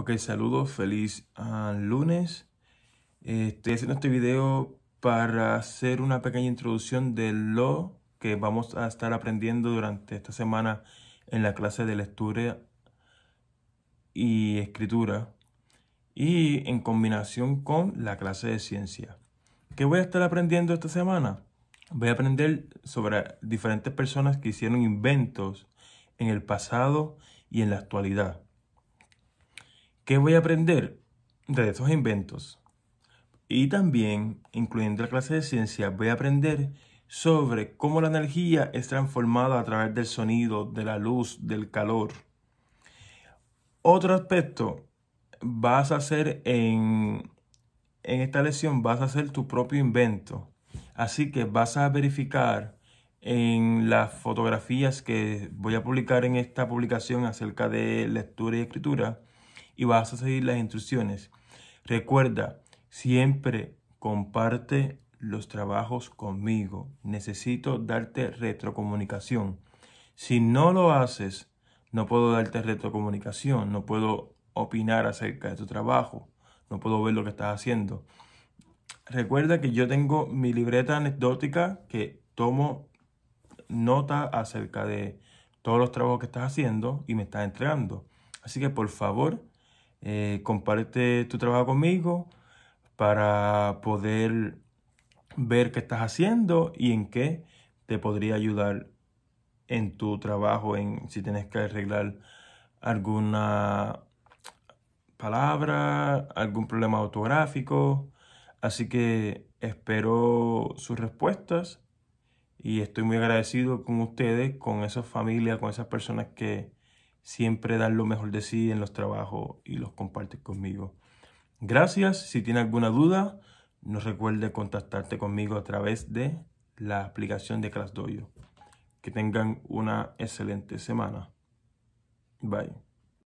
Ok, saludos, feliz ah, lunes. Este, estoy haciendo este video para hacer una pequeña introducción de lo que vamos a estar aprendiendo durante esta semana en la clase de lectura y escritura y en combinación con la clase de ciencia. ¿Qué voy a estar aprendiendo esta semana? Voy a aprender sobre diferentes personas que hicieron inventos en el pasado y en la actualidad ¿Qué voy a aprender de esos inventos? Y también, incluyendo la clase de ciencia, voy a aprender sobre cómo la energía es transformada a través del sonido, de la luz, del calor. Otro aspecto vas a hacer en, en esta lección, vas a hacer tu propio invento. Así que vas a verificar en las fotografías que voy a publicar en esta publicación acerca de lectura y escritura, y vas a seguir las instrucciones. Recuerda, siempre comparte los trabajos conmigo. Necesito darte retrocomunicación. Si no lo haces, no puedo darte retrocomunicación, no puedo opinar acerca de tu trabajo, no puedo ver lo que estás haciendo. Recuerda que yo tengo mi libreta anecdótica que tomo nota acerca de todos los trabajos que estás haciendo y me estás entregando. Así que por favor, eh, comparte tu trabajo conmigo para poder ver qué estás haciendo y en qué te podría ayudar en tu trabajo, en si tienes que arreglar alguna palabra, algún problema ortográfico. Así que espero sus respuestas y estoy muy agradecido con ustedes, con esas familias, con esas personas que siempre dan lo mejor de sí en los trabajos y los compartes conmigo. Gracias. Si tiene alguna duda, no recuerde contactarte conmigo a través de la aplicación de ClassDojo. Que tengan una excelente semana. Bye.